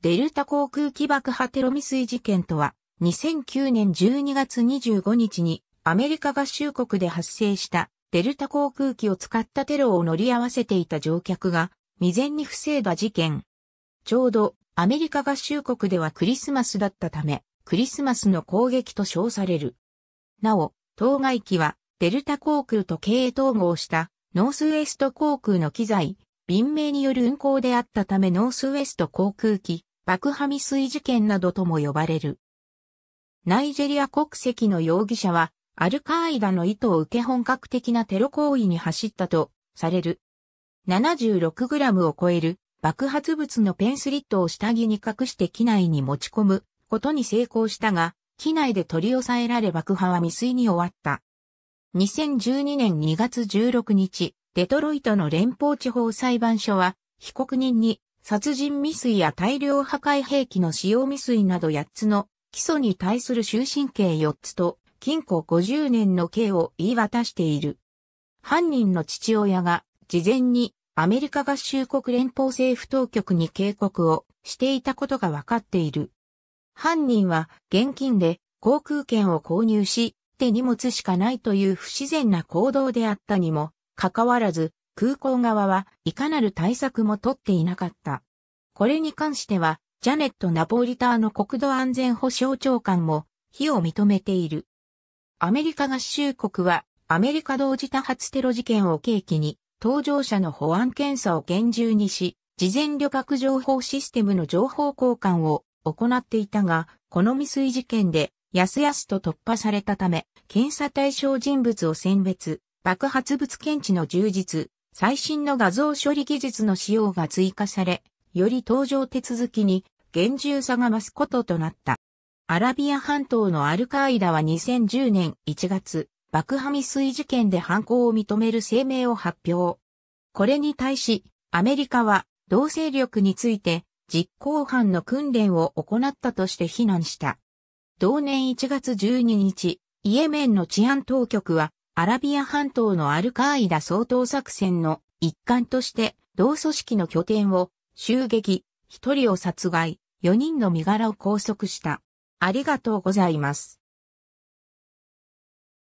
デルタ航空機爆破テロ未遂事件とは、2009年12月25日にアメリカ合衆国で発生したデルタ航空機を使ったテロを乗り合わせていた乗客が未然に防いだ事件。ちょうどアメリカ合衆国ではクリスマスだったため、クリスマスの攻撃と称される。なお、当該機はデルタ航空と経営統合したノースウエスト航空の機材、便名による運航であったためノースウエスト航空機、爆破未遂事件などとも呼ばれる。ナイジェリア国籍の容疑者は、アルカーイダの意図を受け本格的なテロ行為に走ったとされる。7 6ムを超える爆発物のペンスリットを下着に隠して機内に持ち込むことに成功したが、機内で取り押さえられ爆破は未遂に終わった。2012年2月16日、デトロイトの連邦地方裁判所は、被告人に殺人未遂や大量破壊兵器の使用未遂など8つの基礎に対する終身刑4つと禁錮50年の刑を言い渡している。犯人の父親が事前にアメリカ合衆国連邦政府当局に警告をしていたことが分かっている。犯人は現金で航空券を購入し、手荷物しかないという不自然な行動であったにも、かかわらず、空港側はいかなる対策も取っていなかった。これに関しては、ジャネット・ナポリターの国土安全保障長官も、非を認めている。アメリカ合衆国は、アメリカ同時多発テロ事件を契機に、搭乗者の保安検査を厳重にし、事前旅客情報システムの情報交換を行っていたが、この未遂事件で、やすやすと突破されたため、検査対象人物を選別、爆発物検知の充実、最新の画像処理技術の使用が追加され、より登場手続きに厳重さが増すこととなった。アラビア半島のアルカイダは2010年1月、爆破未遂事件で犯行を認める声明を発表。これに対し、アメリカは同勢力について実行犯の訓練を行ったとして非難した。同年1月12日、イエメンの治安当局はアラビア半島のアルカーイダ総統作戦の一環として同組織の拠点を襲撃、一人を殺害、四人の身柄を拘束した。ありがとうございます。